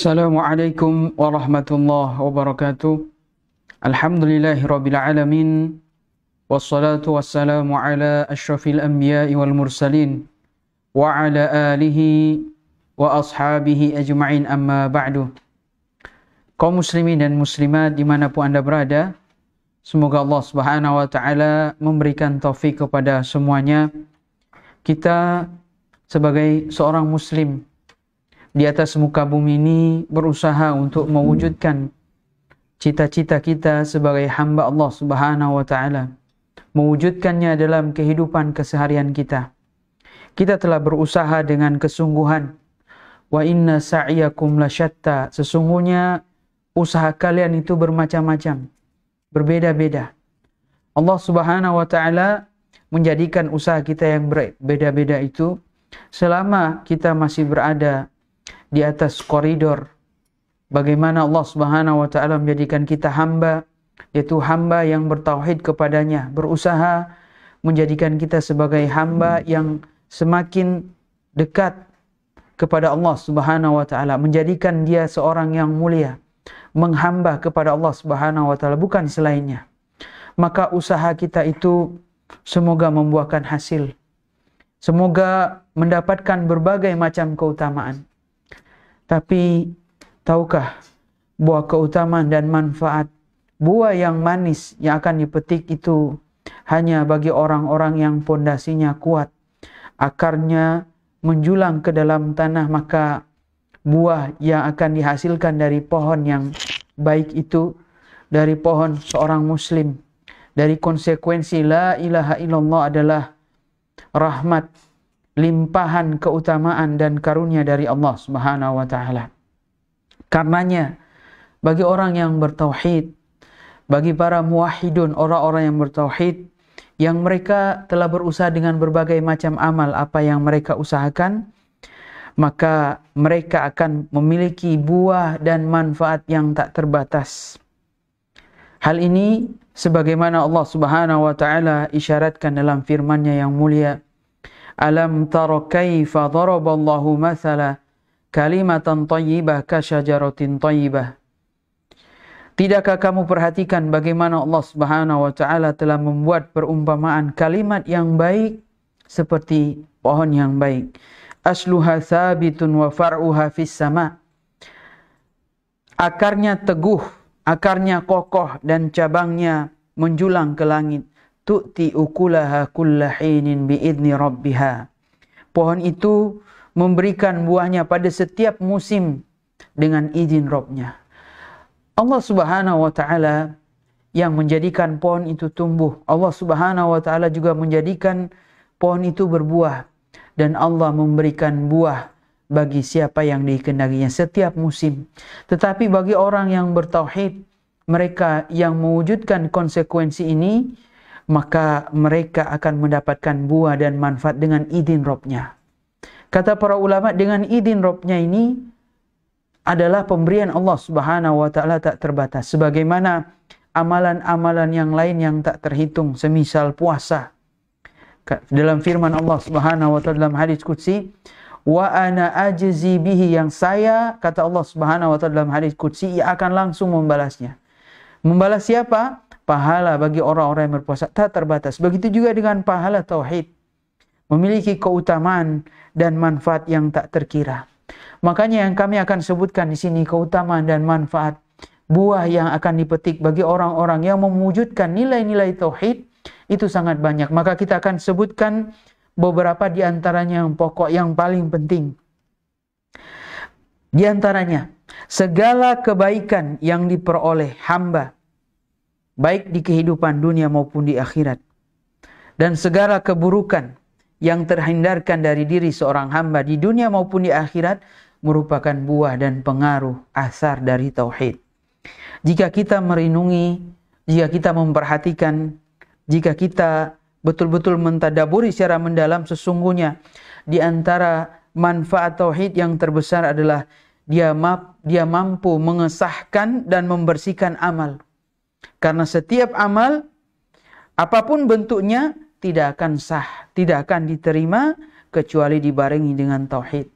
Assalamualaikum warahmatullahi wabarakatuh. Alhamdulillahi rabbil alamin. Wassalatu wassalamu ala asyrafil anbiya'i wal mursalin wa ala alihi wa ashabihi ajma'in amma ba'du. Kaum muslimin dan muslimat dimanapun anda berada, semoga Allah subhanahu wa ta'ala memberikan taufik kepada semuanya. Kita sebagai seorang muslim di atas muka bumi ini berusaha untuk mewujudkan cita-cita kita sebagai hamba Allah Subhanahu wa taala. Mewujudkannya dalam kehidupan keseharian kita. Kita telah berusaha dengan kesungguhan. Wa inna sa'yakum lasyatta. Sesungguhnya usaha kalian itu bermacam-macam, berbeda-beda. Allah Subhanahu wa taala menjadikan usaha kita yang berbeda-beda itu selama kita masih berada di atas koridor bagaimana Allah Subhanahu wa taala menjadikan kita hamba yaitu hamba yang bertauhid kepadanya berusaha menjadikan kita sebagai hamba yang semakin dekat kepada Allah Subhanahu wa taala menjadikan dia seorang yang mulia menghamba kepada Allah Subhanahu wa taala bukan selainnya maka usaha kita itu semoga membuahkan hasil semoga mendapatkan berbagai macam keutamaan tapi tahukah buah keutamaan dan manfaat buah yang manis yang akan dipetik itu hanya bagi orang-orang yang pondasinya kuat, akarnya menjulang ke dalam tanah maka buah yang akan dihasilkan dari pohon yang baik itu dari pohon seorang muslim dari konsekuensi la ilaha illallah adalah rahmat limpahan keutamaan dan karunia dari Allah Subhanahu wa taala. Karenanya bagi orang yang bertauhid, bagi para muwahhidun, orang-orang yang bertauhid yang mereka telah berusaha dengan berbagai macam amal apa yang mereka usahakan, maka mereka akan memiliki buah dan manfaat yang tak terbatas. Hal ini sebagaimana Allah Subhanahu wa taala isyaratkan dalam firman-Nya yang mulia, Alam كيف kaifa daraballahu mathala kalimatan tayyibah kasyajaratin tayyibah. Tidakkah kamu perhatikan bagaimana Allah Subhanahu wa taala telah membuat perumpamaan kalimat yang baik seperti pohon yang baik. Asluha sabitun wa far'uha fis sama. Akarnya teguh, akarnya kokoh dan cabangnya menjulang ke langit tu'ti ukulaha kullahinin biidni rabbiha. Pohon itu memberikan buahnya pada setiap musim dengan izin Robnya. Allah subhanahu wa ta'ala yang menjadikan pohon itu tumbuh. Allah subhanahu wa ta'ala juga menjadikan pohon itu berbuah. Dan Allah memberikan buah bagi siapa yang dikehendakinya setiap musim. Tetapi bagi orang yang bertauhid, mereka yang mewujudkan konsekuensi ini maka mereka akan mendapatkan buah dan manfaat dengan izin Robnya. Kata para ulama dengan izin Robnya ini adalah pemberian Allah Subhanahu wa taala tak terbatas sebagaimana amalan-amalan yang lain yang tak terhitung semisal puasa. Dalam firman Allah Subhanahu wa taala dalam hadis qudsi, "Wa ana ajzi bihi" yang saya kata Allah Subhanahu wa taala dalam hadis qudsi ia akan langsung membalasnya. Membalas siapa? pahala bagi orang-orang yang berpuasa tak terbatas. Begitu juga dengan pahala tauhid. Memiliki keutamaan dan manfaat yang tak terkira. Makanya yang kami akan sebutkan di sini keutamaan dan manfaat buah yang akan dipetik bagi orang-orang yang mewujudkan nilai-nilai tauhid itu sangat banyak. Maka kita akan sebutkan beberapa di antaranya yang pokok yang paling penting. Di antaranya, segala kebaikan yang diperoleh hamba baik di kehidupan dunia maupun di akhirat. Dan segala keburukan yang terhindarkan dari diri seorang hamba di dunia maupun di akhirat merupakan buah dan pengaruh asar dari tauhid. Jika kita merenungi, jika kita memperhatikan, jika kita betul-betul mentadaburi secara mendalam sesungguhnya di antara manfaat tauhid yang terbesar adalah dia dia mampu mengesahkan dan membersihkan amal karena setiap amal apapun bentuknya tidak akan sah, tidak akan diterima kecuali dibarengi dengan tauhid.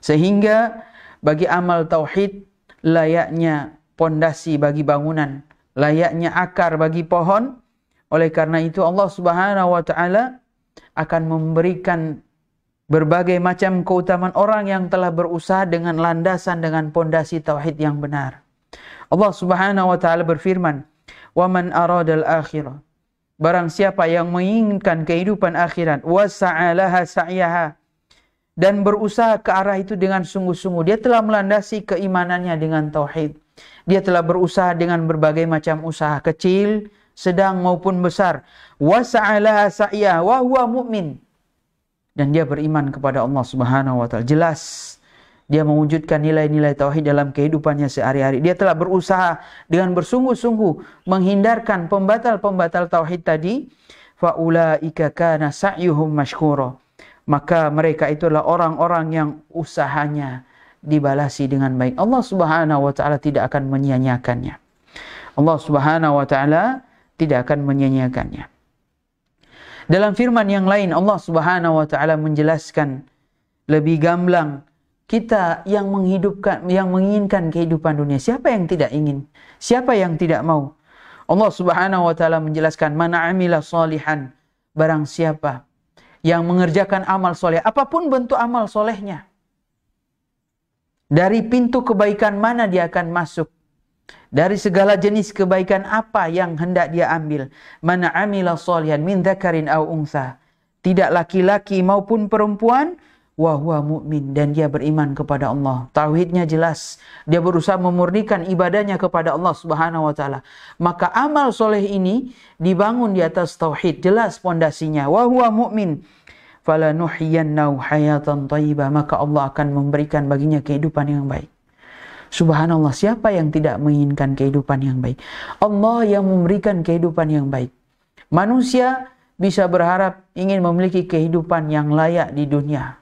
Sehingga bagi amal tauhid layaknya pondasi bagi bangunan, layaknya akar bagi pohon. Oleh karena itu Allah Subhanahu wa taala akan memberikan berbagai macam keutamaan orang yang telah berusaha dengan landasan dengan pondasi tauhid yang benar. Allah Subhanahu wa taala berfirman, wa man aradal akhirah. Barang siapa yang menginginkan kehidupan akhirat, wasa'alaha sa'yaha dan berusaha ke arah itu dengan sungguh-sungguh, dia telah melandasi keimanannya dengan tauhid. Dia telah berusaha dengan berbagai macam usaha kecil, sedang maupun besar. Wasa'alaha sa'yaha wa huwa mu'min. Dan dia beriman kepada Allah Subhanahu wa taala. Jelas dia mewujudkan nilai-nilai tauhid dalam kehidupannya sehari-hari. Dia telah berusaha dengan bersungguh-sungguh menghindarkan pembatal-pembatal tauhid tadi. Faulaika kana sa'yuhum mashkura. Maka mereka itulah orang-orang yang usahanya dibalasi dengan baik. Allah Subhanahu wa taala tidak akan menyia-nyiakannya. Allah Subhanahu wa taala tidak akan menyia-nyiakannya. Dalam firman yang lain Allah Subhanahu wa taala menjelaskan lebih gamblang kita yang menghidupkan yang menginginkan kehidupan dunia siapa yang tidak ingin siapa yang tidak mau Allah Subhanahu wa taala menjelaskan mana amila salihan barang siapa yang mengerjakan amal soleh apapun bentuk amal solehnya dari pintu kebaikan mana dia akan masuk dari segala jenis kebaikan apa yang hendak dia ambil mana amila salihan min dzakarin au untha tidak laki-laki maupun perempuan wa huwa dan dia beriman kepada Allah. Tauhidnya jelas. Dia berusaha memurnikan ibadahnya kepada Allah Subhanahu wa taala. Maka amal soleh ini dibangun di atas tauhid, jelas pondasinya. Wa huwa mu'min. Fala hayatan thayyibah, maka Allah akan memberikan baginya kehidupan yang baik. Subhanallah, siapa yang tidak menginginkan kehidupan yang baik? Allah yang memberikan kehidupan yang baik. Manusia bisa berharap ingin memiliki kehidupan yang layak di dunia,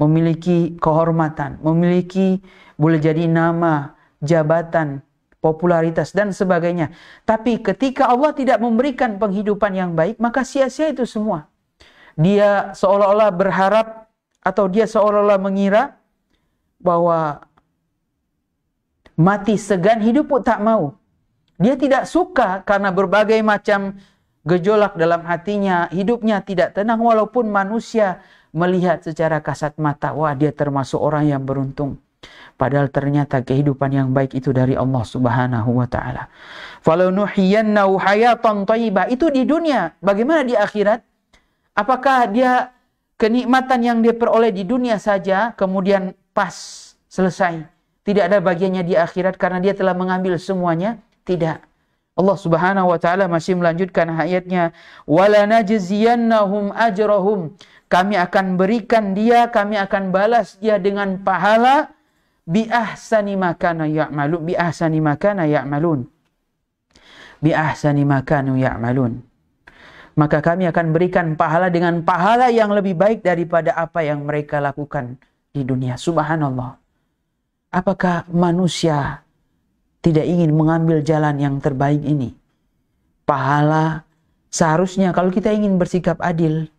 memiliki kehormatan, memiliki boleh jadi nama, jabatan, popularitas dan sebagainya. Tapi ketika Allah tidak memberikan penghidupan yang baik, maka sia-sia itu semua. Dia seolah-olah berharap atau dia seolah-olah mengira bahwa mati segan hidup pun tak mau. Dia tidak suka karena berbagai macam gejolak dalam hatinya, hidupnya tidak tenang walaupun manusia melihat secara kasat mata, wah dia termasuk orang yang beruntung. Padahal ternyata kehidupan yang baik itu dari Allah Subhanahu wa taala. Falau hayatan Itu di dunia. Bagaimana di akhirat? Apakah dia kenikmatan yang dia peroleh di dunia saja kemudian pas selesai? Tidak ada bagiannya di akhirat karena dia telah mengambil semuanya? Tidak. Allah Subhanahu wa taala masih melanjutkan ayatnya, "Wala najziyannahum ajrahum kami akan berikan dia, kami akan balas dia dengan pahala bi ahsani makana ya'malu bi ahsani makana ya'malun. Bi ahsani makanu ya'malun. Maka kami akan berikan pahala dengan pahala yang lebih baik daripada apa yang mereka lakukan di dunia. Subhanallah. Apakah manusia tidak ingin mengambil jalan yang terbaik ini? Pahala seharusnya kalau kita ingin bersikap adil,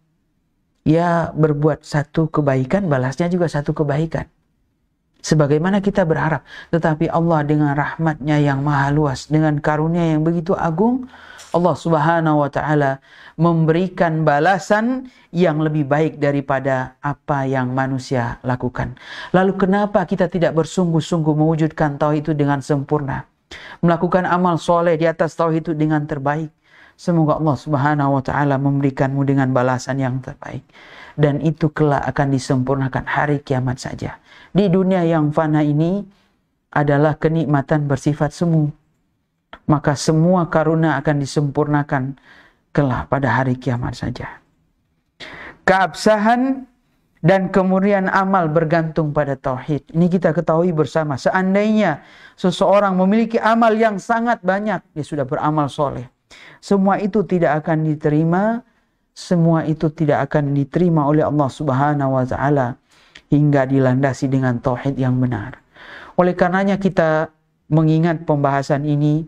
ya berbuat satu kebaikan, balasnya juga satu kebaikan. Sebagaimana kita berharap, tetapi Allah dengan rahmatnya yang maha luas, dengan karunia yang begitu agung, Allah subhanahu wa ta'ala memberikan balasan yang lebih baik daripada apa yang manusia lakukan. Lalu kenapa kita tidak bersungguh-sungguh mewujudkan tauhid itu dengan sempurna? Melakukan amal soleh di atas tauhid itu dengan terbaik Semoga Allah Subhanahu wa taala memberikanmu dengan balasan yang terbaik dan itu kelak akan disempurnakan hari kiamat saja. Di dunia yang fana ini adalah kenikmatan bersifat semu. Maka semua karuna akan disempurnakan kelak pada hari kiamat saja. Keabsahan dan kemurnian amal bergantung pada tauhid. Ini kita ketahui bersama. Seandainya seseorang memiliki amal yang sangat banyak, dia sudah beramal soleh. Semua itu tidak akan diterima, semua itu tidak akan diterima oleh Allah Subhanahu wa taala hingga dilandasi dengan tauhid yang benar. Oleh karenanya kita mengingat pembahasan ini,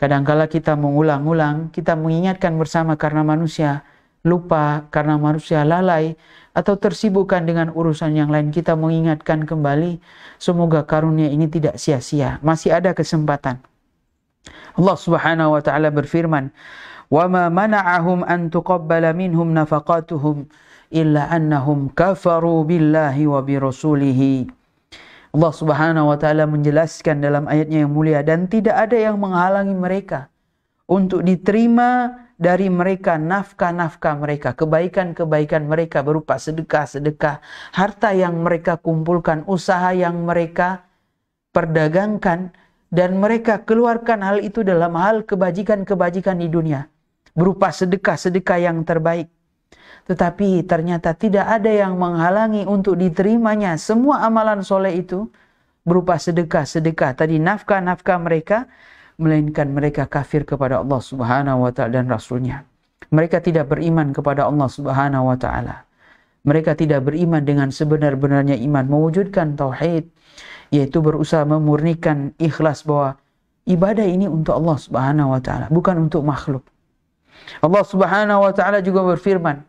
kadangkala kita mengulang-ulang, kita mengingatkan bersama karena manusia lupa, karena manusia lalai atau tersibukkan dengan urusan yang lain. Kita mengingatkan kembali, semoga karunia ini tidak sia-sia, masih ada kesempatan Allah Subhanahu wa taala berfirman, "Wa ma mana'ahum an tuqabbala minhum nafaqatuhum illa annahum kafaru billahi wa bi rasulihi." Allah Subhanahu wa taala menjelaskan dalam ayatnya yang mulia dan tidak ada yang menghalangi mereka untuk diterima dari mereka nafkah-nafkah mereka, kebaikan-kebaikan mereka berupa sedekah-sedekah, harta yang mereka kumpulkan, usaha yang mereka perdagangkan dan mereka keluarkan hal itu dalam hal kebajikan-kebajikan di dunia berupa sedekah-sedekah yang terbaik. Tetapi ternyata tidak ada yang menghalangi untuk diterimanya semua amalan soleh itu berupa sedekah-sedekah tadi nafkah-nafkah mereka melainkan mereka kafir kepada Allah Subhanahu wa taala dan rasulnya. Mereka tidak beriman kepada Allah Subhanahu wa taala. Mereka tidak beriman dengan sebenar-benarnya iman mewujudkan tauhid yaitu berusaha memurnikan ikhlas bahwa ibadah ini untuk Allah Subhanahu wa taala, bukan untuk makhluk. Allah Subhanahu wa taala juga berfirman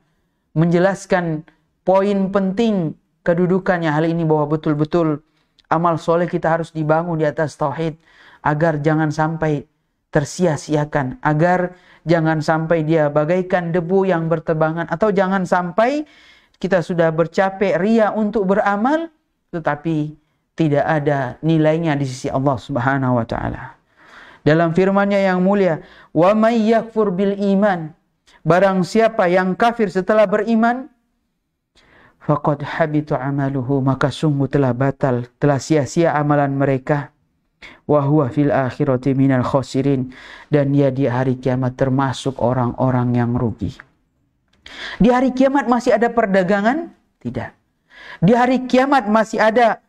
menjelaskan poin penting kedudukannya hal ini bahwa betul-betul amal soleh kita harus dibangun di atas tauhid agar jangan sampai tersia-siakan, agar jangan sampai dia bagaikan debu yang bertebangan atau jangan sampai kita sudah bercapek ria untuk beramal tetapi tidak ada nilainya di sisi Allah Subhanahu wa taala. Dalam firman-Nya yang mulia, "Wa may yakfur bil iman" Barang siapa yang kafir setelah beriman, faqad habitu amaluhu, maka sungguh telah batal, telah sia-sia amalan mereka. Wa huwa fil akhirati minal khosirin dan dia di hari kiamat termasuk orang-orang yang rugi. Di hari kiamat masih ada perdagangan? Tidak. Di hari kiamat masih ada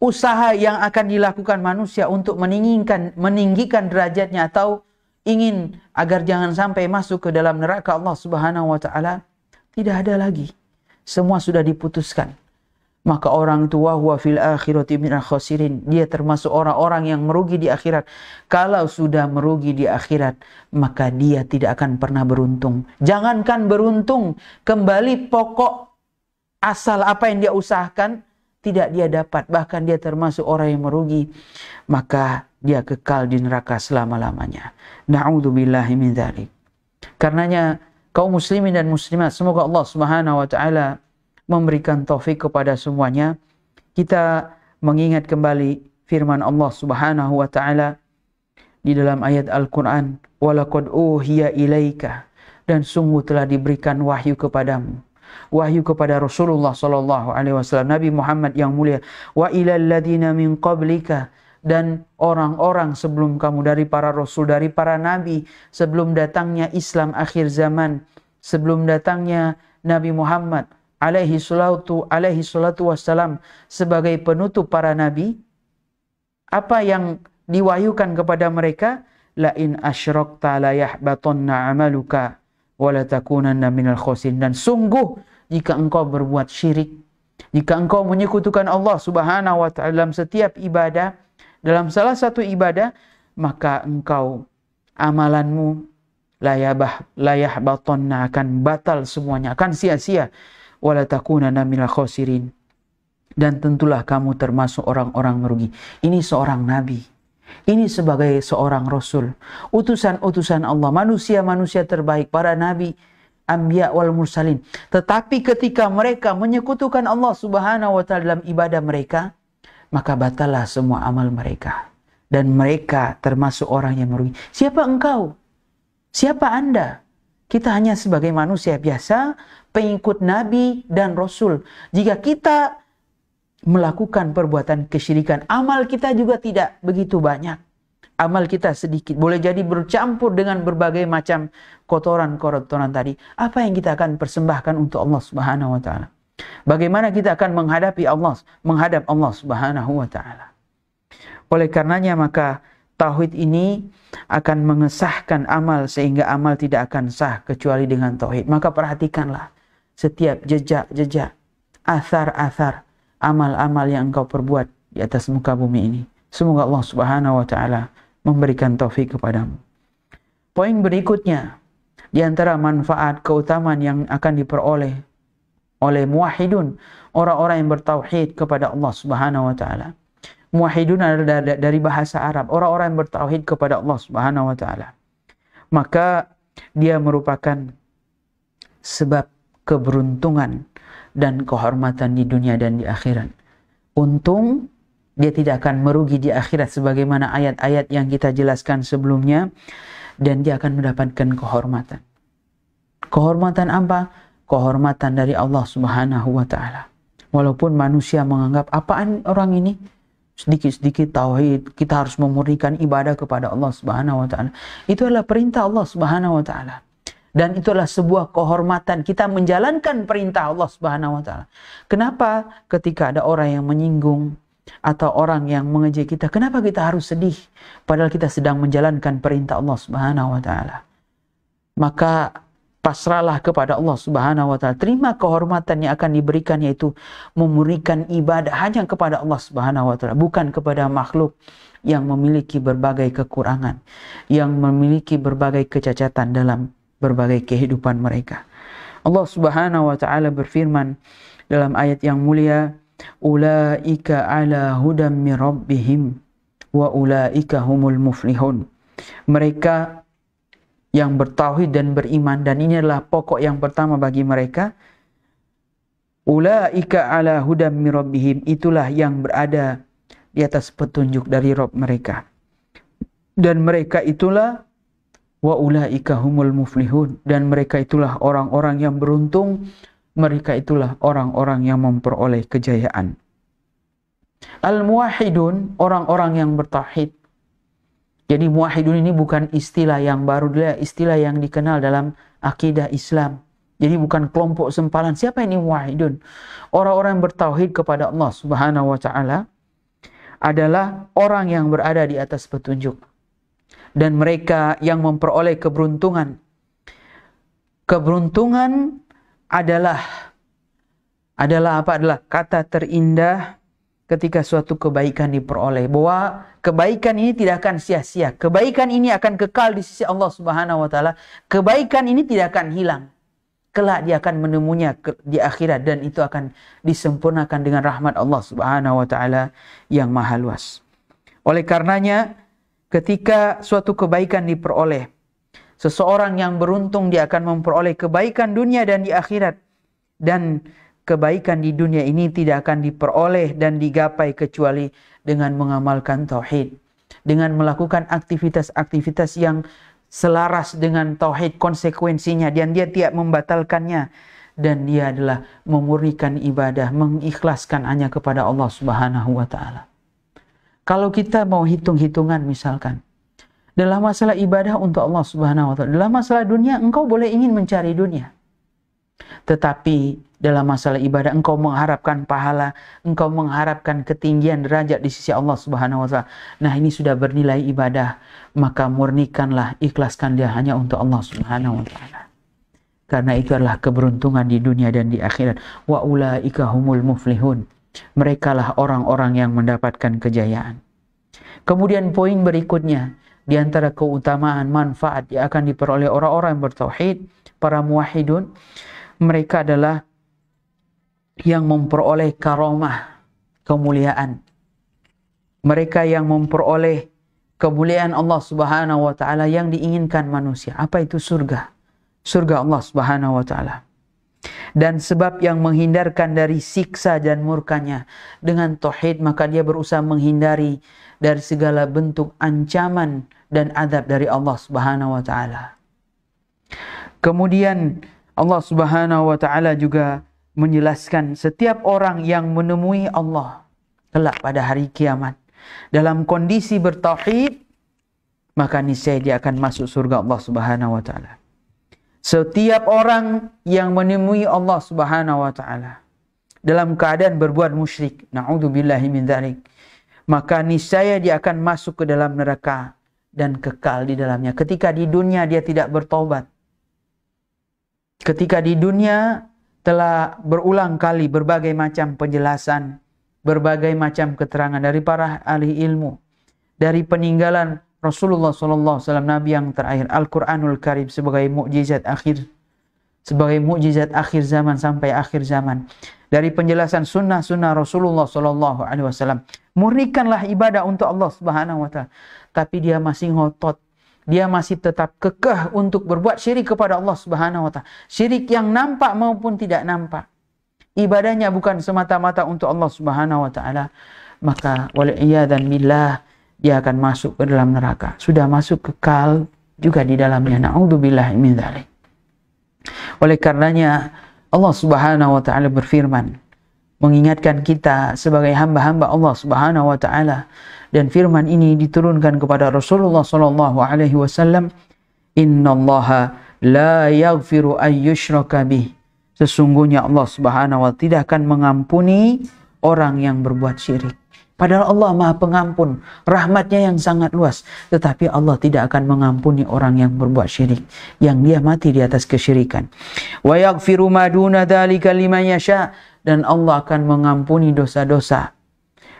usaha yang akan dilakukan manusia untuk meninggikan meninggikan derajatnya atau ingin agar jangan sampai masuk ke dalam neraka Allah Subhanahu wa taala tidak ada lagi. Semua sudah diputuskan. Maka orang tua huwa fil akhirati minal khasirin. Dia termasuk orang-orang yang merugi di akhirat. Kalau sudah merugi di akhirat, maka dia tidak akan pernah beruntung. Jangankan beruntung, kembali pokok asal apa yang dia usahakan, tidak dia dapat, bahkan dia termasuk orang yang merugi, maka dia kekal di neraka selama-lamanya. Na'udzubillahi min dzalik. Karenanya kaum muslimin dan muslimat, semoga Allah Subhanahu wa taala memberikan taufik kepada semuanya. Kita mengingat kembali firman Allah Subhanahu wa taala di dalam ayat Al-Qur'an, "Walaqad uhiya ilaika" dan sungguh telah diberikan wahyu kepadamu wahyu kepada Rasulullah sallallahu alaihi wasallam Nabi Muhammad yang mulia wa ilal ladina min qablika dan orang-orang sebelum kamu dari para rasul dari para nabi sebelum datangnya Islam akhir zaman sebelum datangnya Nabi Muhammad alaihi salatu alaihi salatu wassalam sebagai penutup para nabi apa yang diwahyukan kepada mereka la in asyrakta la yahbatanna amaluka wala takunanna minal khosin dan sungguh jika engkau berbuat syirik jika engkau menyekutukan Allah Subhanahu wa taala dalam setiap ibadah dalam salah satu ibadah maka engkau amalanmu layabah layah batonna akan batal semuanya akan sia-sia wala minal khosirin dan tentulah kamu termasuk orang-orang merugi ini seorang nabi ini sebagai seorang rasul, utusan-utusan Allah, manusia-manusia terbaik, para nabi, ambiya wal mursalin. Tetapi ketika mereka menyekutukan Allah Subhanahu wa taala dalam ibadah mereka, maka batallah semua amal mereka dan mereka termasuk orang yang merugi. Siapa engkau? Siapa Anda? Kita hanya sebagai manusia biasa, pengikut nabi dan rasul. Jika kita melakukan perbuatan kesyirikan. Amal kita juga tidak begitu banyak. Amal kita sedikit. Boleh jadi bercampur dengan berbagai macam kotoran-kotoran tadi. Apa yang kita akan persembahkan untuk Allah Subhanahu wa taala? Bagaimana kita akan menghadapi Allah, menghadap Allah Subhanahu wa taala? Oleh karenanya maka tauhid ini akan mengesahkan amal sehingga amal tidak akan sah kecuali dengan tauhid. Maka perhatikanlah setiap jejak-jejak, asar-asar, amal-amal yang engkau perbuat di atas muka bumi ini. Semoga Allah Subhanahu wa taala memberikan taufik kepadamu. Poin berikutnya di antara manfaat keutamaan yang akan diperoleh oleh muwahhidun, orang-orang yang bertauhid kepada Allah Subhanahu wa taala. Muwahhidun adalah dari bahasa Arab, orang-orang yang bertauhid kepada Allah Subhanahu wa taala. Maka dia merupakan sebab keberuntungan dan kehormatan di dunia dan di akhirat. Untung dia tidak akan merugi di akhirat sebagaimana ayat-ayat yang kita jelaskan sebelumnya dan dia akan mendapatkan kehormatan. Kehormatan apa? Kehormatan dari Allah Subhanahu wa taala. Walaupun manusia menganggap apaan orang ini sedikit-sedikit tauhid, kita harus memurnikan ibadah kepada Allah Subhanahu wa taala. Itu adalah perintah Allah Subhanahu wa taala dan itulah sebuah kehormatan kita menjalankan perintah Allah Subhanahu wa taala. Kenapa ketika ada orang yang menyinggung atau orang yang mengejek kita, kenapa kita harus sedih padahal kita sedang menjalankan perintah Allah Subhanahu wa taala? Maka pasrahlah kepada Allah Subhanahu wa taala. Terima kehormatan yang akan diberikan yaitu memberikan ibadah hanya kepada Allah Subhanahu wa taala, bukan kepada makhluk yang memiliki berbagai kekurangan, yang memiliki berbagai kecacatan dalam berbagai kehidupan mereka. Allah Subhanahu wa taala berfirman dalam ayat yang mulia, "Ulaika ala hudam min rabbihim wa ulaika humul muflihun." Mereka yang bertauhid dan beriman dan ini adalah pokok yang pertama bagi mereka. Ulaika ala hudam min rabbihim itulah yang berada di atas petunjuk dari Rob mereka. Dan mereka itulah wa ulaika humul muflihun dan mereka itulah orang-orang yang beruntung mereka itulah orang-orang yang memperoleh kejayaan al muwahhidun orang-orang yang bertauhid jadi muwahhidun ini bukan istilah yang baru, dia istilah yang dikenal dalam akidah Islam. Jadi bukan kelompok sempalan. Siapa ini muwahhidun? Orang-orang yang bertauhid kepada Allah Subhanahu wa taala adalah orang yang berada di atas petunjuk dan mereka yang memperoleh keberuntungan. Keberuntungan adalah adalah apa? Adalah kata terindah ketika suatu kebaikan diperoleh. Bahwa kebaikan ini tidak akan sia-sia. Kebaikan ini akan kekal di sisi Allah Subhanahu wa taala. Kebaikan ini tidak akan hilang. Kelak dia akan menemunya di akhirat dan itu akan disempurnakan dengan rahmat Allah Subhanahu wa taala yang maha luas. Oleh karenanya ketika suatu kebaikan diperoleh. Seseorang yang beruntung dia akan memperoleh kebaikan dunia dan di akhirat. Dan kebaikan di dunia ini tidak akan diperoleh dan digapai kecuali dengan mengamalkan tauhid. Dengan melakukan aktivitas-aktivitas yang selaras dengan tauhid konsekuensinya dan dia tidak membatalkannya dan dia adalah memurnikan ibadah mengikhlaskan hanya kepada Allah Subhanahu wa taala. Kalau kita mau hitung-hitungan misalkan, dalam masalah ibadah untuk Allah Subhanahu wa taala, dalam masalah dunia engkau boleh ingin mencari dunia. Tetapi dalam masalah ibadah engkau mengharapkan pahala, engkau mengharapkan ketinggian derajat di sisi Allah Subhanahu wa taala. Nah, ini sudah bernilai ibadah, maka murnikanlah, ikhlaskan dia hanya untuk Allah Subhanahu wa taala. Karena itu adalah keberuntungan di dunia dan di akhirat. Wa ulaika humul muflihun merekalah orang-orang yang mendapatkan kejayaan. Kemudian poin berikutnya, di antara keutamaan manfaat yang akan diperoleh orang-orang yang bertauhid, para muwahhidun, mereka adalah yang memperoleh karomah, kemuliaan. Mereka yang memperoleh kemuliaan Allah Subhanahu wa taala yang diinginkan manusia. Apa itu surga? Surga Allah Subhanahu wa taala dan sebab yang menghindarkan dari siksa dan murkanya dengan tauhid maka dia berusaha menghindari dari segala bentuk ancaman dan adab dari Allah Subhanahu wa taala. Kemudian Allah Subhanahu wa taala juga menjelaskan setiap orang yang menemui Allah kelak pada hari kiamat dalam kondisi bertauhid maka niscaya dia akan masuk surga Allah Subhanahu wa taala setiap orang yang menemui Allah Subhanahu wa taala dalam keadaan berbuat musyrik, naudzubillahi min dzalik, maka niscaya dia akan masuk ke dalam neraka dan kekal di dalamnya. Ketika di dunia dia tidak bertobat. Ketika di dunia telah berulang kali berbagai macam penjelasan, berbagai macam keterangan dari para ahli ilmu, dari peninggalan Rasulullah SAW Nabi yang terakhir Al-Quranul Karim sebagai mukjizat akhir sebagai mukjizat akhir zaman sampai akhir zaman dari penjelasan sunnah-sunnah Rasulullah Sallallahu Alaihi Wasallam murnikanlah ibadah untuk Allah Subhanahu Wa Taala tapi dia masih ngotot dia masih tetap kekeh untuk berbuat syirik kepada Allah Subhanahu Wa Taala syirik yang nampak maupun tidak nampak ibadahnya bukan semata-mata untuk Allah Subhanahu Wa Taala maka wal dan billah dia akan masuk ke dalam neraka. Sudah masuk kekal juga di dalamnya. Na'udzubillah min dhalik. Oleh karenanya Allah Subhanahu wa taala berfirman mengingatkan kita sebagai hamba-hamba Allah Subhanahu wa taala dan firman ini diturunkan kepada Rasulullah sallallahu alaihi wasallam innallaha la yaghfiru ayyushraka bih sesungguhnya Allah Subhanahu wa taala tidak akan mengampuni orang yang berbuat syirik Padahal Allah maha pengampun, rahmatnya yang sangat luas. Tetapi Allah tidak akan mengampuni orang yang berbuat syirik, yang dia mati di atas kesyirikan. Wa yaghfiru ma duna liman dan Allah akan mengampuni dosa-dosa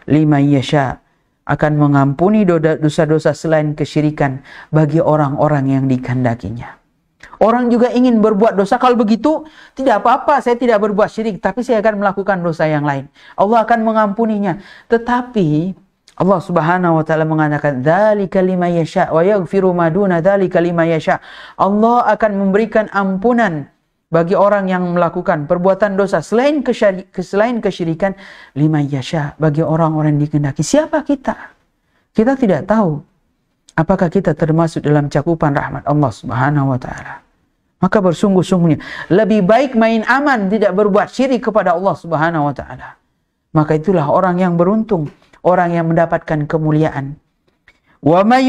liman yasha akan mengampuni dosa-dosa selain kesyirikan bagi orang-orang yang dikandakinya. Orang juga ingin berbuat dosa. Kalau begitu, tidak apa-apa. Saya tidak berbuat syirik, tapi saya akan melakukan dosa yang lain. Allah akan mengampuninya. Tetapi Allah Subhanahu wa taala mengatakan ذَلِكَ لِمَا يَشَاءُ wa مَدُونَ ذَلِكَ لِمَا يَشَاءُ Allah akan memberikan ampunan bagi orang yang melakukan perbuatan dosa selain kesyirikan, selain kesyirikan lima yasha bagi orang-orang yang dikehendaki. Siapa kita? Kita tidak tahu apakah kita termasuk dalam cakupan rahmat Allah Subhanahu wa taala maka bersungguh-sungguhnya lebih baik main aman tidak berbuat syirik kepada Allah Subhanahu wa taala maka itulah orang yang beruntung orang yang mendapatkan kemuliaan wa may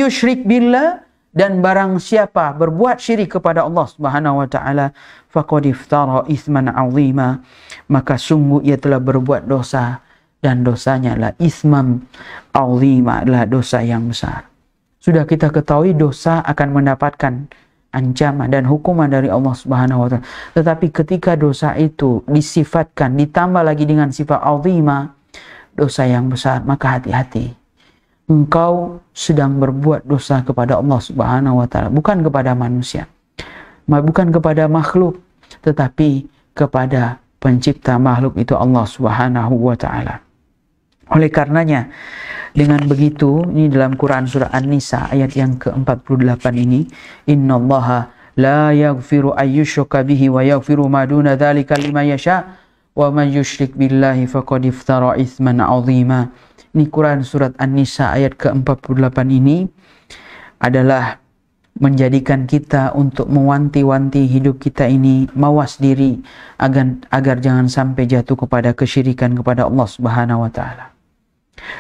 billah dan barang siapa berbuat syirik kepada Allah Subhanahu wa taala faqad iftara isman azima maka sungguh ia telah berbuat dosa dan dosanya adalah ismam azima adalah dosa yang besar sudah kita ketahui dosa akan mendapatkan ancaman dan hukuman dari Allah Subhanahu wa taala. Tetapi ketika dosa itu disifatkan ditambah lagi dengan sifat azimah, dosa yang besar, maka hati-hati. Engkau sedang berbuat dosa kepada Allah Subhanahu wa taala, bukan kepada manusia. Bukan kepada makhluk, tetapi kepada pencipta makhluk itu Allah Subhanahu wa taala. Oleh karenanya, dengan begitu, ini dalam Quran Surah An-Nisa ayat yang ke-48 ini, Inna allaha la yaghfiru ayyushuka bihi wa yaghfiru maduna dhalika lima yasha' wa man yushrik billahi faqad iftara isman azima. Ini Quran surat An-Nisa ayat ke-48 ini adalah menjadikan kita untuk mewanti-wanti hidup kita ini mawas diri agar agar jangan sampai jatuh kepada kesyirikan kepada Allah Subhanahu wa taala.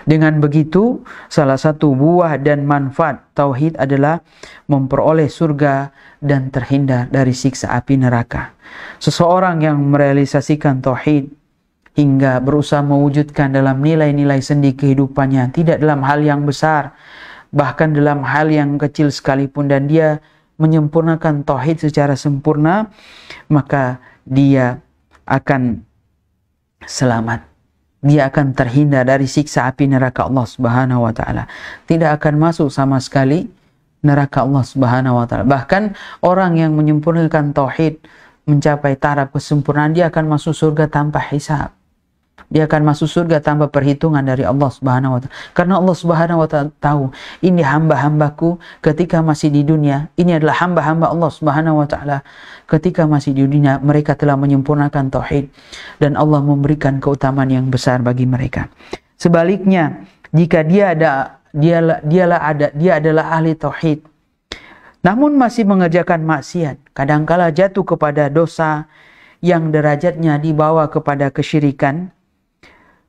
Dengan begitu, salah satu buah dan manfaat tauhid adalah memperoleh surga dan terhindar dari siksa api neraka. Seseorang yang merealisasikan tauhid hingga berusaha mewujudkan dalam nilai-nilai sendi kehidupannya, tidak dalam hal yang besar, bahkan dalam hal yang kecil sekalipun dan dia menyempurnakan tauhid secara sempurna, maka dia akan selamat dia akan terhindar dari siksa api neraka Allah Subhanahu wa taala. Tidak akan masuk sama sekali neraka Allah Subhanahu wa taala. Bahkan orang yang menyempurnakan tauhid mencapai taraf kesempurnaan dia akan masuk surga tanpa hisab dia akan masuk surga tanpa perhitungan dari Allah Subhanahu wa taala. Karena Allah Subhanahu wa taala tahu, ini hamba-hambaku ketika masih di dunia, ini adalah hamba-hamba Allah Subhanahu wa taala ketika masih di dunia mereka telah menyempurnakan tauhid dan Allah memberikan keutamaan yang besar bagi mereka. Sebaliknya, jika dia ada dia dialah ada dia adalah ahli tauhid namun masih mengerjakan maksiat, kadangkala jatuh kepada dosa yang derajatnya dibawa kepada kesyirikan,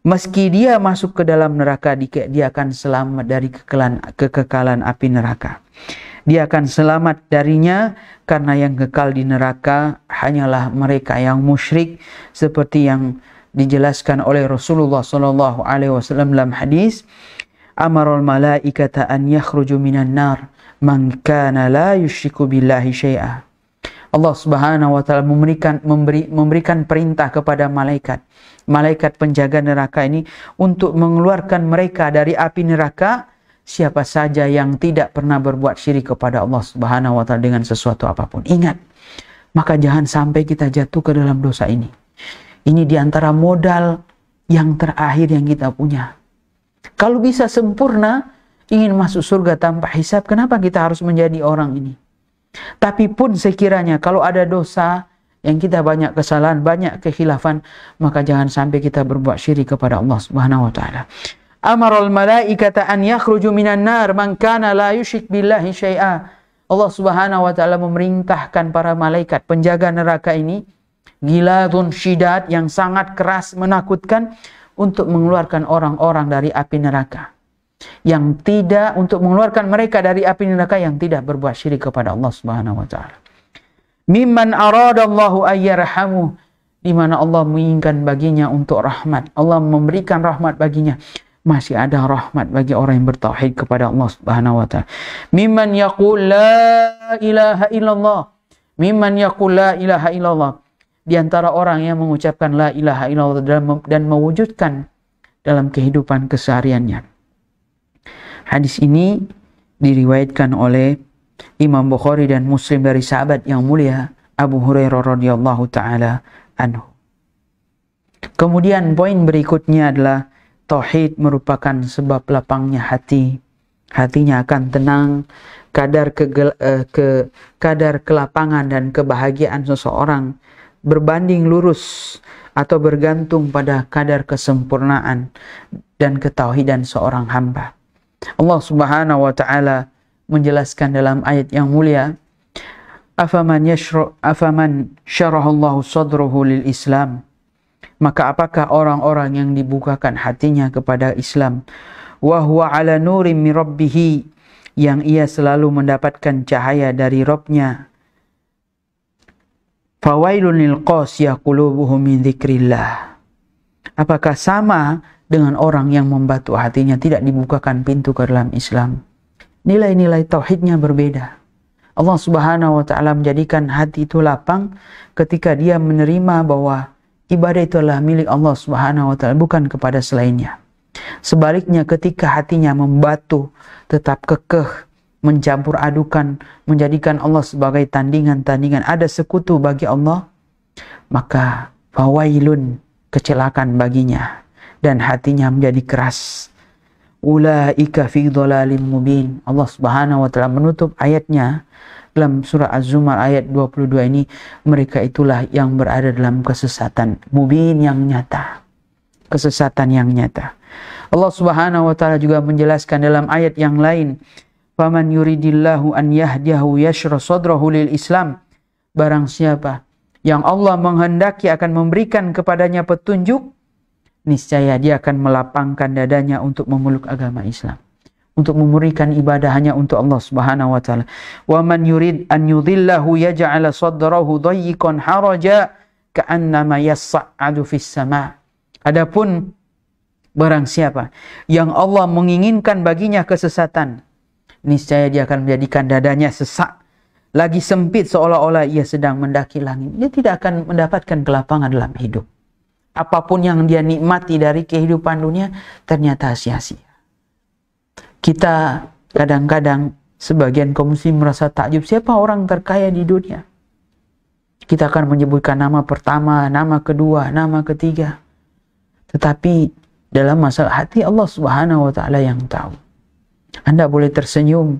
Meski dia masuk ke dalam neraka, dia akan selamat dari kekelan, kekekalan api neraka. Dia akan selamat darinya karena yang kekal di neraka hanyalah mereka yang musyrik seperti yang dijelaskan oleh Rasulullah sallallahu alaihi wasallam dalam hadis amarul malaikata an yakhruju minan nar man kana la yusyriku billahi syai'a Allah Subhanahu wa taala memberikan memberi, memberikan perintah kepada malaikat malaikat penjaga neraka ini untuk mengeluarkan mereka dari api neraka siapa saja yang tidak pernah berbuat syirik kepada Allah Subhanahu wa taala dengan sesuatu apapun. Ingat, maka jangan sampai kita jatuh ke dalam dosa ini. Ini di antara modal yang terakhir yang kita punya. Kalau bisa sempurna, ingin masuk surga tanpa hisap, kenapa kita harus menjadi orang ini? Tapi pun sekiranya kalau ada dosa yang kita banyak kesalahan, banyak kekhilafan, maka jangan sampai kita berbuat syirik kepada Allah Subhanahu wa taala. Amarul malaikata an yakhruju minan nar man kana la yushik billahi syai'a. Allah Subhanahu wa taala memerintahkan para malaikat penjaga neraka ini giladun syidat yang sangat keras menakutkan untuk mengeluarkan orang-orang dari api neraka yang tidak untuk mengeluarkan mereka dari api neraka yang tidak berbuat syirik kepada Allah Subhanahu wa taala mimman aradallahu ayyarhamu di mana Allah menginginkan baginya untuk rahmat. Allah memberikan rahmat baginya. Masih ada rahmat bagi orang yang bertauhid kepada Allah Subhanahu wa taala. Mimman yaqul la ilaha illallah. Mimman yaqul la ilaha illallah. Di antara orang yang mengucapkan la ilaha illallah dan mewujudkan dalam kehidupan kesehariannya. Hadis ini diriwayatkan oleh Imam Bukhari dan Muslim dari sahabat yang mulia Abu Hurairah radhiyallahu taala anhu. Kemudian poin berikutnya adalah tauhid merupakan sebab lapangnya hati. Hatinya akan tenang, kadar ke, eh, ke kadar kelapangan dan kebahagiaan seseorang berbanding lurus atau bergantung pada kadar kesempurnaan dan ketauhidan seorang hamba. Allah Subhanahu wa taala menjelaskan dalam ayat yang mulia afaman yashru afaman syarahallahu sadruhu lil Islam maka apakah orang-orang yang dibukakan hatinya kepada Islam wa huwa ala nurim min rabbih yang ia selalu mendapatkan cahaya dari Robnya fawailun lil qasiyah qulubuhum min dzikrillah apakah sama dengan orang yang membatu hatinya tidak dibukakan pintu ke dalam Islam nilai-nilai tauhidnya berbeda. Allah Subhanahu wa taala menjadikan hati itu lapang ketika dia menerima bahwa ibadah itu adalah milik Allah Subhanahu wa taala bukan kepada selainnya. Sebaliknya ketika hatinya membatu tetap kekeh mencampur adukan menjadikan Allah sebagai tandingan-tandingan ada sekutu bagi Allah maka fawailun kecelakaan baginya dan hatinya menjadi keras ulaika fi dhalalim mubin. Allah Subhanahu wa taala menutup ayatnya dalam surah Az-Zumar ayat 22 ini mereka itulah yang berada dalam kesesatan mubin yang nyata. Kesesatan yang nyata. Allah Subhanahu wa taala juga menjelaskan dalam ayat yang lain, "Faman yuridillahu an yahdiyahu yashra sadrahu lil Islam." Barang siapa yang Allah menghendaki akan memberikan kepadanya petunjuk, niscaya dia akan melapangkan dadanya untuk memeluk agama Islam untuk memurikan ibadah hanya untuk Allah Subhanahu wa taala. Wa man yurid an yudhillahu yaj'ala sadrahu dayyiqan haraja ka'annama yas'adu fis sama'. Adapun barang siapa yang Allah menginginkan baginya kesesatan, niscaya dia akan menjadikan dadanya sesak lagi sempit seolah-olah ia sedang mendaki langit. Dia tidak akan mendapatkan kelapangan dalam hidup apapun yang dia nikmati dari kehidupan dunia ternyata sia-sia. Kita kadang-kadang sebagian kaum merasa takjub siapa orang terkaya di dunia. Kita akan menyebutkan nama pertama, nama kedua, nama ketiga. Tetapi dalam masalah hati Allah Subhanahu wa taala yang tahu. Anda boleh tersenyum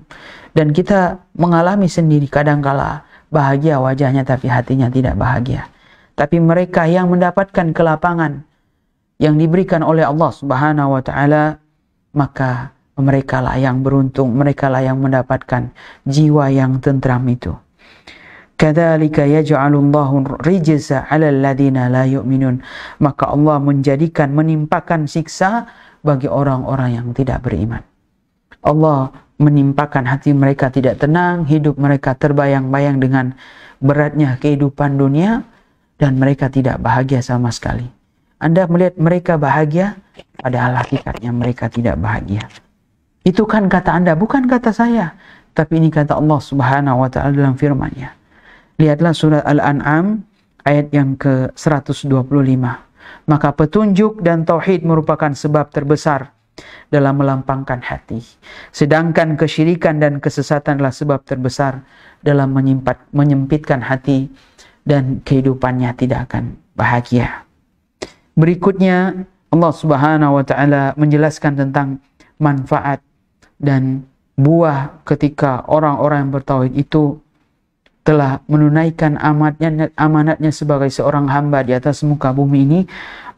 dan kita mengalami sendiri kadang-kala bahagia wajahnya tapi hatinya tidak bahagia tapi mereka yang mendapatkan kelapangan yang diberikan oleh Allah Subhanahu wa taala maka mereka lah yang beruntung, mereka lah yang mendapatkan jiwa yang tentram itu. Kadzalika yaj'alullahu rijza 'alal ladina la yu'minun. Maka Allah menjadikan menimpakan siksa bagi orang-orang yang tidak beriman. Allah menimpakan hati mereka tidak tenang, hidup mereka terbayang-bayang dengan beratnya kehidupan dunia, dan mereka tidak bahagia sama sekali. Anda melihat mereka bahagia, padahal hakikatnya mereka tidak bahagia. Itu kan kata Anda, bukan kata saya. Tapi ini kata Allah subhanahu wa ta'ala dalam firman-Nya. Lihatlah surat Al-An'am ayat yang ke-125. Maka petunjuk dan tauhid merupakan sebab terbesar dalam melampangkan hati. Sedangkan kesyirikan dan kesesatanlah sebab terbesar dalam menyempitkan hati dan kehidupannya tidak akan bahagia. Berikutnya Allah Subhanahu wa taala menjelaskan tentang manfaat dan buah ketika orang-orang yang bertauhid itu telah menunaikan amanatnya, amanatnya sebagai seorang hamba di atas muka bumi ini,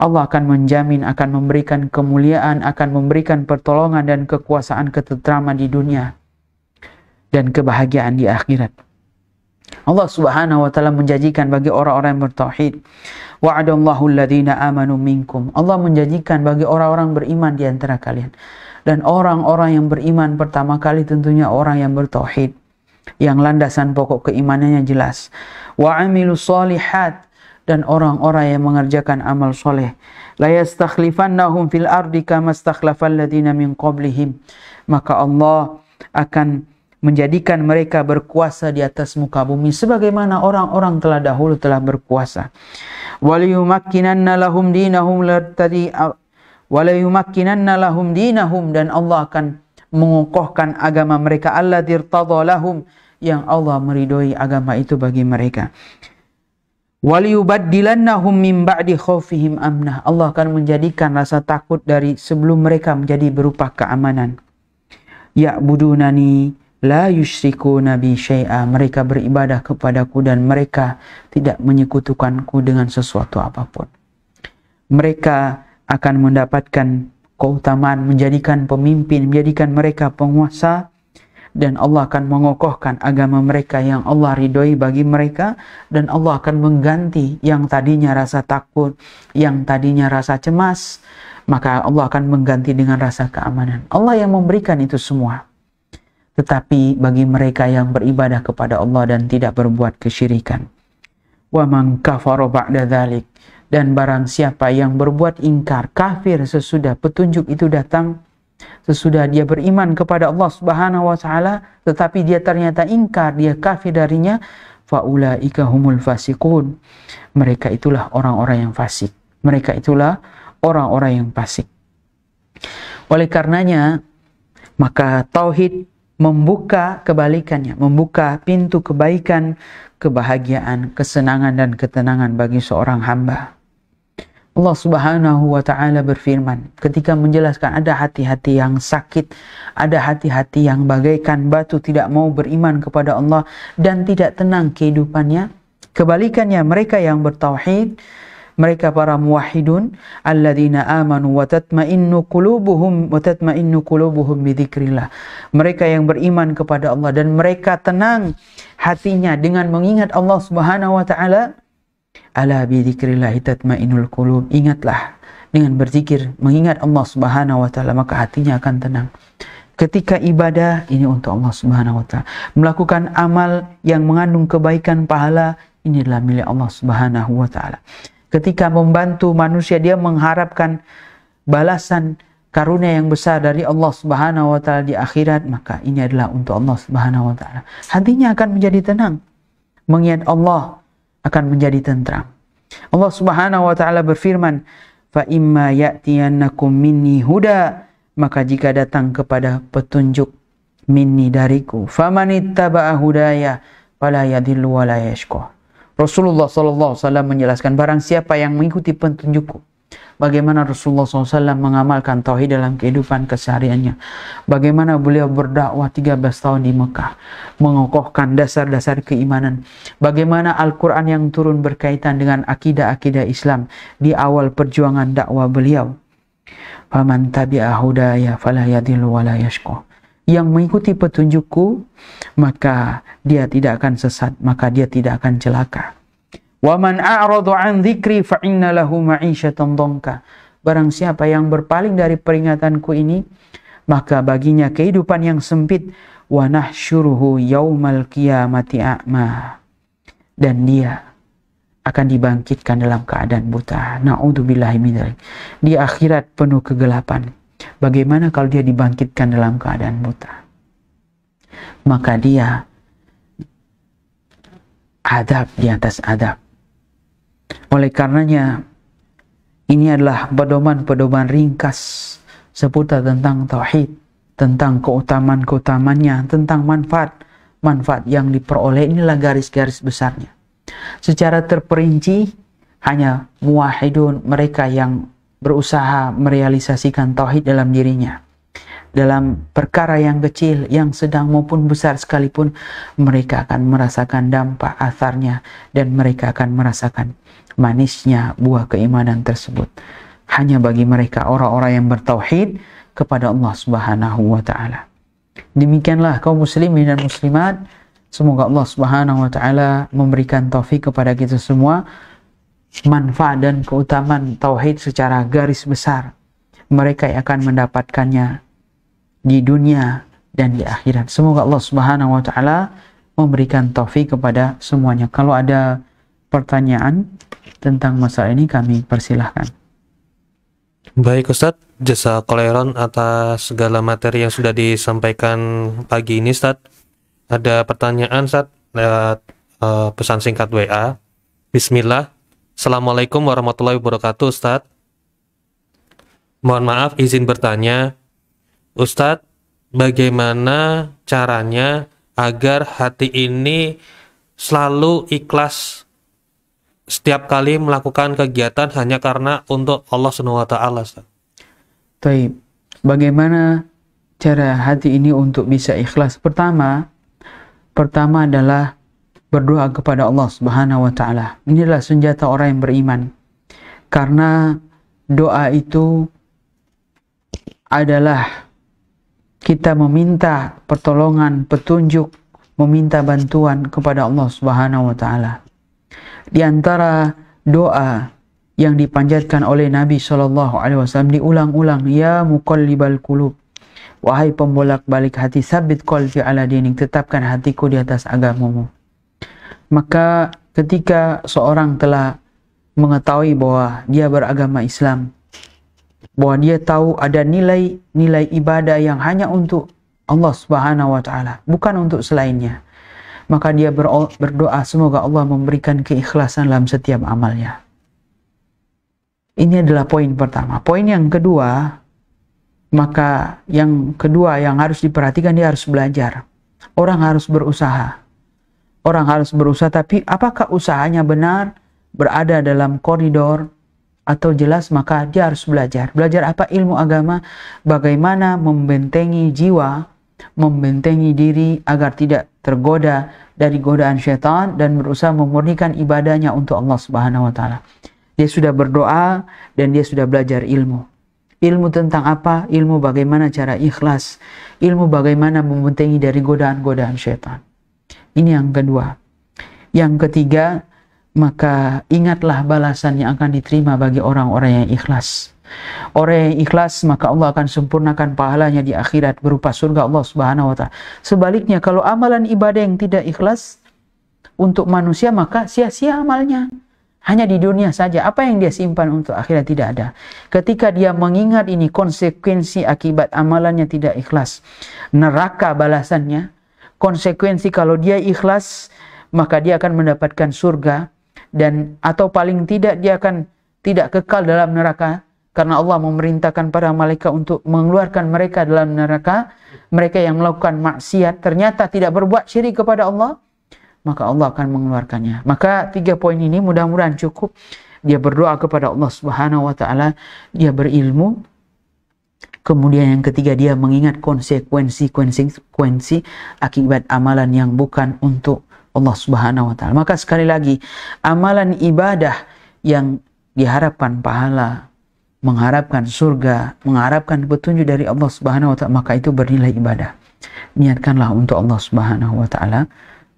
Allah akan menjamin, akan memberikan kemuliaan, akan memberikan pertolongan dan kekuasaan ketetraman di dunia dan kebahagiaan di akhirat. Allah Subhanahu wa taala menjanjikan bagi orang-orang yang bertauhid. Wa'adallahu alladziina amanu minkum. Allah menjanjikan bagi orang-orang beriman di antara kalian. Dan orang-orang yang beriman pertama kali tentunya orang yang bertauhid yang landasan pokok keimanannya jelas. Wa amilus solihat dan orang-orang yang mengerjakan amal soleh. La yastakhlifannahum fil ardi kama stakhlafal ladina min qablihim. Maka Allah akan menjadikan mereka berkuasa di atas muka bumi sebagaimana orang-orang telah dahulu telah berkuasa. Waliyumakkinanna lahum dinahum ladzi waliyumakkinanna lahum dinahum dan Allah akan mengukuhkan agama mereka Allah dirtadha lahum yang Allah meridhoi agama itu bagi mereka. Waliyubaddilannahum min ba'di khaufihim amnah. Allah akan menjadikan rasa takut dari sebelum mereka menjadi berupa keamanan. Ya budunani La yushriku nabi syai'a. Mereka beribadah kepadaku dan mereka tidak menyekutukanku dengan sesuatu apapun. Mereka akan mendapatkan keutamaan, menjadikan pemimpin, menjadikan mereka penguasa, dan Allah akan mengokohkan agama mereka yang Allah ridhoi bagi mereka dan Allah akan mengganti yang tadinya rasa takut, yang tadinya rasa cemas, maka Allah akan mengganti dengan rasa keamanan. Allah yang memberikan itu semua tetapi bagi mereka yang beribadah kepada Allah dan tidak berbuat kesyirikan. Wa man kafara ba'da dhalik. Dan barang siapa yang berbuat ingkar kafir sesudah petunjuk itu datang, sesudah dia beriman kepada Allah Subhanahu wa taala tetapi dia ternyata ingkar, dia kafir darinya, faulaika humul fasiqun. Mereka itulah orang-orang yang fasik. Mereka itulah orang-orang yang fasik. Oleh karenanya, maka tauhid membuka kebalikannya, membuka pintu kebaikan, kebahagiaan, kesenangan dan ketenangan bagi seorang hamba. Allah Subhanahu wa taala berfirman ketika menjelaskan ada hati-hati yang sakit, ada hati-hati yang bagaikan batu tidak mau beriman kepada Allah dan tidak tenang kehidupannya. Kebalikannya mereka yang bertauhid mereka para muwahhidun alladzina amanu wa tatma'innu qulubuhum wa tatma'innu qulubuhum bidzikrillah mereka yang beriman kepada Allah dan mereka tenang hatinya dengan mengingat Allah Subhanahu wa taala ala bidzikrillah tatma'innul qulub ingatlah dengan berzikir mengingat Allah Subhanahu wa taala maka hatinya akan tenang ketika ibadah ini untuk Allah Subhanahu wa taala. Melakukan amal yang mengandung kebaikan pahala ini adalah milik Allah Subhanahu wa taala ketika membantu manusia dia mengharapkan balasan karunia yang besar dari Allah Subhanahu wa taala di akhirat, maka ini adalah untuk Allah Subhanahu wa taala. Hatinya akan menjadi tenang. Mengingat Allah akan menjadi tentram. Allah Subhanahu wa taala berfirman, "Fa imma ya'tiyannakum minni huda" Maka jika datang kepada petunjuk minni dariku, famanittaba'a hudaya fala yadhillu wa la Rasulullah SAW menjelaskan barang siapa yang mengikuti petunjukku. Bagaimana Rasulullah SAW mengamalkan tauhid dalam kehidupan kesehariannya. Bagaimana beliau berdakwah 13 tahun di Mekah. Mengokohkan dasar-dasar keimanan. Bagaimana Al-Quran yang turun berkaitan dengan akidah-akidah Islam. Di awal perjuangan dakwah beliau. Faman tabi'a hudaya falah yang mengikuti petunjukku, maka dia tidak akan sesat, maka dia tidak akan celaka. Waman a'radu an dzikri fa lahu ma'isyatan Barang siapa yang berpaling dari peringatanku ini, maka baginya kehidupan yang sempit wa nahsyuruhu yaumal qiyamati a'ma. Dan dia akan dibangkitkan dalam keadaan buta. Na'udzubillahi Di akhirat penuh kegelapan. Bagaimana kalau dia dibangkitkan dalam keadaan buta? Maka dia adab di atas adab. Oleh karenanya, ini adalah pedoman-pedoman ringkas seputar tentang tauhid, tentang keutamaan-keutamannya, tentang manfaat. Manfaat yang diperoleh inilah garis-garis besarnya. Secara terperinci, hanya muahidun mereka yang berusaha merealisasikan tauhid dalam dirinya. Dalam perkara yang kecil, yang sedang maupun besar sekalipun, mereka akan merasakan dampak asarnya dan mereka akan merasakan manisnya buah keimanan tersebut. Hanya bagi mereka orang-orang yang bertauhid kepada Allah Subhanahu wa taala. Demikianlah kaum muslimin dan muslimat, semoga Allah Subhanahu wa taala memberikan taufik kepada kita semua manfaat dan keutamaan tauhid secara garis besar mereka yang akan mendapatkannya di dunia dan di akhirat. Semoga Allah Subhanahu wa taala memberikan taufik kepada semuanya. Kalau ada pertanyaan tentang masalah ini kami persilahkan. Baik Ustadz, jasa koleron atas segala materi yang sudah disampaikan pagi ini Ustadz. Ada pertanyaan Ustadz lewat uh, pesan singkat WA. Bismillah, Assalamualaikum warahmatullahi wabarakatuh Ustadz. Mohon maaf izin bertanya. Ustadz, bagaimana caranya agar hati ini selalu ikhlas setiap kali melakukan kegiatan hanya karena untuk Allah SWT. Taib. Bagaimana cara hati ini untuk bisa ikhlas? Pertama, pertama adalah berdoa kepada Allah Subhanahu wa taala. Inilah senjata orang yang beriman. Karena doa itu adalah kita meminta pertolongan, petunjuk, meminta bantuan kepada Allah Subhanahu wa taala. Di antara doa yang dipanjatkan oleh Nabi Shallallahu alaihi wasallam diulang-ulang, "Ya muqallibal qulub, wahai pembolak-balik hati, sabit kolfi ala dinik, tetapkan hatiku di atas agamamu." Maka ketika seorang telah mengetahui bahwa dia beragama Islam, bahwa dia tahu ada nilai-nilai ibadah yang hanya untuk Allah Subhanahu wa taala, bukan untuk selainnya. Maka dia berdoa semoga Allah memberikan keikhlasan dalam setiap amalnya. Ini adalah poin pertama. Poin yang kedua, maka yang kedua yang harus diperhatikan dia harus belajar. Orang harus berusaha. Orang harus berusaha, tapi apakah usahanya benar berada dalam koridor atau jelas maka dia harus belajar. Belajar apa? Ilmu agama, bagaimana membentengi jiwa, membentengi diri agar tidak tergoda dari godaan setan dan berusaha memurnikan ibadahnya untuk Allah Subhanahu wa taala. Dia sudah berdoa dan dia sudah belajar ilmu. Ilmu tentang apa? Ilmu bagaimana cara ikhlas, ilmu bagaimana membentengi dari godaan-godaan setan. Ini yang kedua. Yang ketiga, maka ingatlah balasan yang akan diterima bagi orang-orang yang ikhlas. Orang yang ikhlas maka Allah akan sempurnakan pahalanya di akhirat berupa surga Allah Subhanahu wa taala. Sebaliknya kalau amalan ibadah yang tidak ikhlas untuk manusia maka sia-sia amalnya. Hanya di dunia saja apa yang dia simpan untuk akhirat tidak ada. Ketika dia mengingat ini konsekuensi akibat amalannya tidak ikhlas, neraka balasannya konsekuensi kalau dia ikhlas maka dia akan mendapatkan surga dan atau paling tidak dia akan tidak kekal dalam neraka karena Allah memerintahkan para malaikat untuk mengeluarkan mereka dalam neraka mereka yang melakukan maksiat ternyata tidak berbuat syirik kepada Allah maka Allah akan mengeluarkannya maka tiga poin ini mudah-mudahan cukup dia berdoa kepada Allah Subhanahu wa taala dia berilmu Kemudian yang ketiga dia mengingat konsekuensi-konsekuensi akibat amalan yang bukan untuk Allah Subhanahu wa taala. Maka sekali lagi amalan ibadah yang diharapkan pahala, mengharapkan surga, mengharapkan petunjuk dari Allah Subhanahu wa taala, maka itu bernilai ibadah. Niatkanlah untuk Allah Subhanahu wa taala,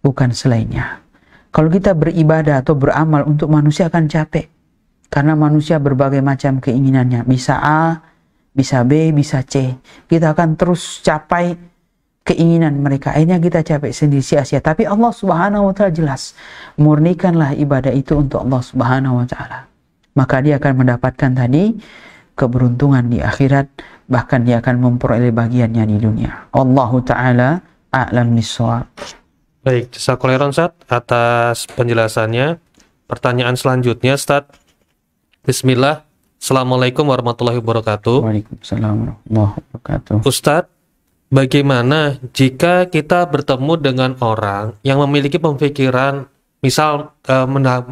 bukan selainnya. Kalau kita beribadah atau beramal untuk manusia akan capek. Karena manusia berbagai macam keinginannya. Bisa A, bisa B, bisa C. Kita akan terus capai keinginan mereka. Akhirnya kita capai sendiri sia-sia. Tapi Allah Subhanahu wa taala jelas, murnikanlah ibadah itu untuk Allah Subhanahu wa taala. Maka dia akan mendapatkan tadi keberuntungan di akhirat, bahkan dia akan memperoleh bagiannya di dunia. Allah taala a'lam niswa. Baik, jazakallahu Ustaz atas penjelasannya. Pertanyaan selanjutnya, Ustaz. Bismillah, Assalamualaikum warahmatullahi wabarakatuh. Waalaikumsalam warahmatullahi wabarakatuh. Ustadz, bagaimana jika kita bertemu dengan orang yang memiliki pemikiran, misal eh,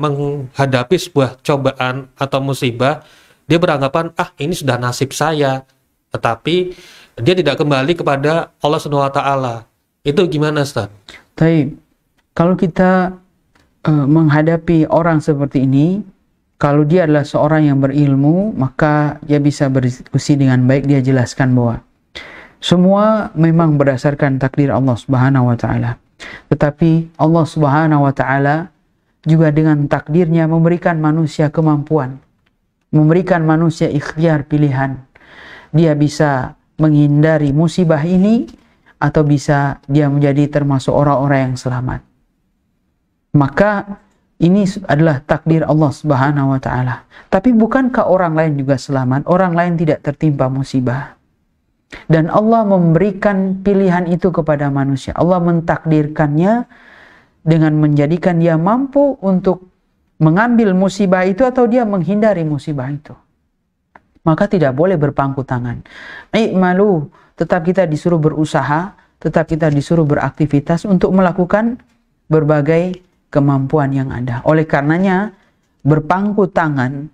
menghadapi sebuah cobaan atau musibah, dia beranggapan ah ini sudah nasib saya, tetapi dia tidak kembali kepada Allah Swt. Itu gimana, Ustaz? Tapi kalau kita eh, menghadapi orang seperti ini, kalau dia adalah seorang yang berilmu, maka dia bisa berdiskusi dengan baik. Dia jelaskan bahwa semua memang berdasarkan takdir Allah Subhanahu wa taala. Tetapi Allah Subhanahu wa taala juga dengan takdirnya memberikan manusia kemampuan, memberikan manusia ikhtiar pilihan. Dia bisa menghindari musibah ini atau bisa dia menjadi termasuk orang-orang yang selamat. Maka ini adalah takdir Allah Subhanahu wa taala. Tapi bukankah orang lain juga selamat? Orang lain tidak tertimpa musibah. Dan Allah memberikan pilihan itu kepada manusia. Allah mentakdirkannya dengan menjadikan dia mampu untuk mengambil musibah itu atau dia menghindari musibah itu. Maka tidak boleh berpangku tangan. malu, tetap kita disuruh berusaha, tetap kita disuruh beraktivitas untuk melakukan berbagai kemampuan yang ada. Oleh karenanya, berpangku tangan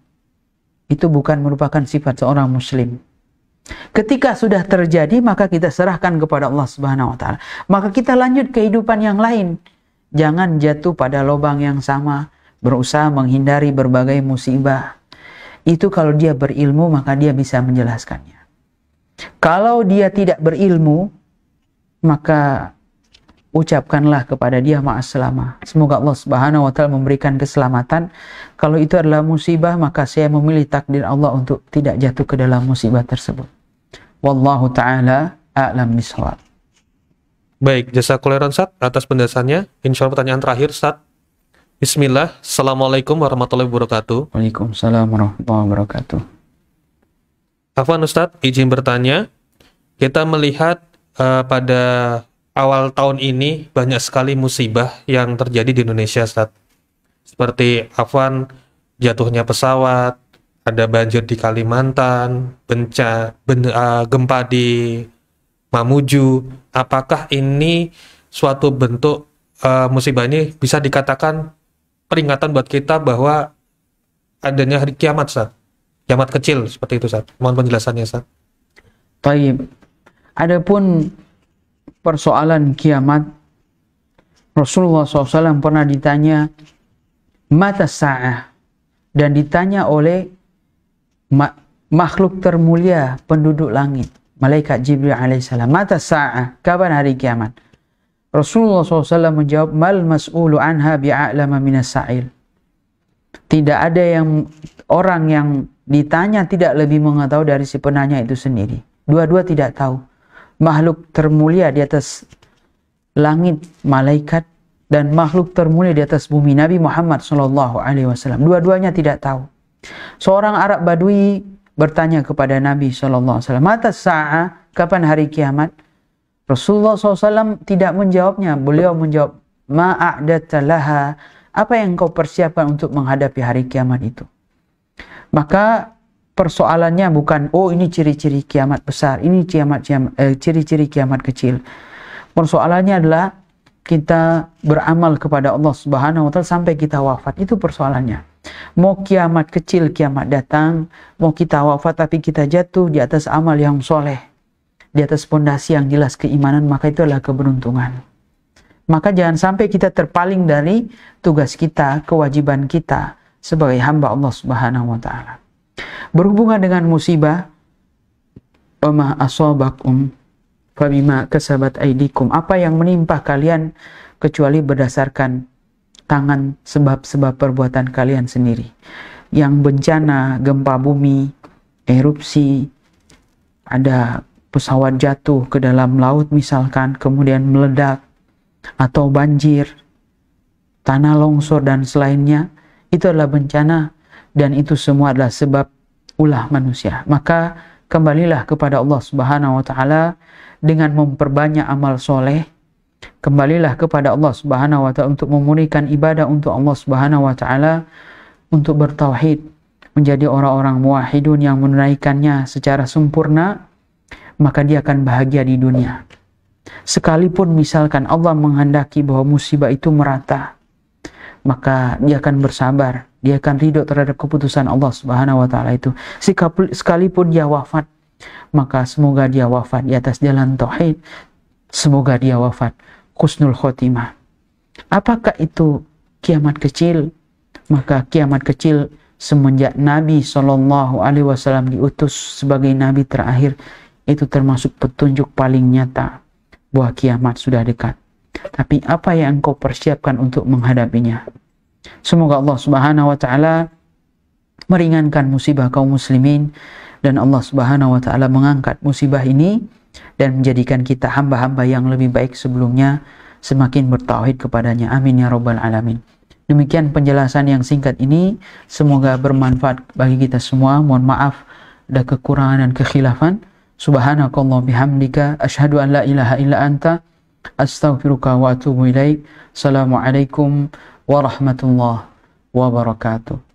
itu bukan merupakan sifat seorang muslim. Ketika sudah terjadi, maka kita serahkan kepada Allah Subhanahu wa taala. Maka kita lanjut kehidupan yang lain. Jangan jatuh pada lubang yang sama, berusaha menghindari berbagai musibah. Itu kalau dia berilmu maka dia bisa menjelaskannya. Kalau dia tidak berilmu maka ucapkanlah kepada dia maaf selama Semoga Allah Subhanahu wa taala memberikan keselamatan. Kalau itu adalah musibah, maka saya memilih takdir Allah untuk tidak jatuh ke dalam musibah tersebut. Wallahu taala a'lam bishawab. Baik, jasa kuleran Sat atas penjelasannya. Insya Allah pertanyaan terakhir Sat. Bismillah, Assalamualaikum warahmatullahi wabarakatuh. Waalaikumsalam warahmatullahi wabarakatuh. Afwan Ustadz, izin bertanya. Kita melihat uh, pada awal tahun ini banyak sekali musibah yang terjadi di Indonesia saat seperti Afwan jatuhnya pesawat, ada banjir di Kalimantan, bencana uh, eh, gempa di Mamuju. Apakah ini suatu bentuk uh, musibah ini bisa dikatakan peringatan buat kita bahwa adanya hari kiamat, saat, Kiamat kecil seperti itu, saat. Mohon penjelasannya, saat. Baik. Adapun persoalan kiamat, Rasulullah SAW pernah ditanya, mata sa'ah, dan ditanya oleh makhluk termulia penduduk langit, Malaikat Jibril alaihissalam, mata sa'ah, kapan hari kiamat? Rasulullah SAW menjawab, mal mas'ulu anha bi'a'lama minas sa'il. Tidak ada yang orang yang ditanya tidak lebih mengetahui dari si penanya itu sendiri. Dua-dua tidak tahu makhluk termulia di atas langit malaikat dan makhluk termulia di atas bumi Nabi Muhammad Shallallahu Alaihi Wasallam. Dua-duanya tidak tahu. Seorang Arab Badui bertanya kepada Nabi Shallallahu Alaihi Wasallam, "Mata sa'a kapan hari kiamat?" Rasulullah SAW tidak menjawabnya. Beliau menjawab, "Ma'adatalah apa yang kau persiapkan untuk menghadapi hari kiamat itu?" Maka persoalannya bukan oh ini ciri-ciri kiamat besar, ini kiamat eh, ciri-ciri eh, kiamat kecil. Persoalannya adalah kita beramal kepada Allah Subhanahu wa taala sampai kita wafat. Itu persoalannya. Mau kiamat kecil, kiamat datang, mau kita wafat tapi kita jatuh di atas amal yang soleh, di atas pondasi yang jelas keimanan, maka itu adalah keberuntungan. Maka jangan sampai kita terpaling dari tugas kita, kewajiban kita sebagai hamba Allah Subhanahu wa taala. Berhubungan dengan musibah, Oma asobakum fabima kesabat aidikum. Apa yang menimpa kalian kecuali berdasarkan tangan sebab-sebab perbuatan kalian sendiri. Yang bencana, gempa bumi, erupsi, ada pesawat jatuh ke dalam laut misalkan, kemudian meledak, atau banjir, tanah longsor dan selainnya, itu adalah bencana dan itu semua adalah sebab ulah manusia. Maka kembalilah kepada Allah Subhanahu wa taala dengan memperbanyak amal soleh. Kembalilah kepada Allah Subhanahu wa taala untuk memurnikan ibadah untuk Allah Subhanahu wa taala untuk bertauhid, menjadi orang-orang muwahhidun yang menunaikannya secara sempurna, maka dia akan bahagia di dunia. Sekalipun misalkan Allah menghendaki bahwa musibah itu merata, maka dia akan bersabar dia akan ridho terhadap keputusan Allah Subhanahu wa taala itu sekalipun dia wafat maka semoga dia wafat di atas jalan tauhid semoga dia wafat khusnul khotimah apakah itu kiamat kecil maka kiamat kecil semenjak Nabi Shallallahu Alaihi Wasallam diutus sebagai Nabi terakhir itu termasuk petunjuk paling nyata bahwa kiamat sudah dekat. Tapi apa yang engkau persiapkan untuk menghadapinya? Semoga Allah Subhanahu wa taala meringankan musibah kaum muslimin dan Allah Subhanahu wa taala mengangkat musibah ini dan menjadikan kita hamba-hamba yang lebih baik sebelumnya semakin bertauhid kepadanya. Amin ya rabbal alamin. Demikian penjelasan yang singkat ini semoga bermanfaat bagi kita semua. Mohon maaf ada kekurangan dan kekhilafan. Subhanakallah bihamdika asyhadu an la ilaha illa anta astaghfiruka wa atubu ilaik. Assalamualaikum ورحمة الله وبركاته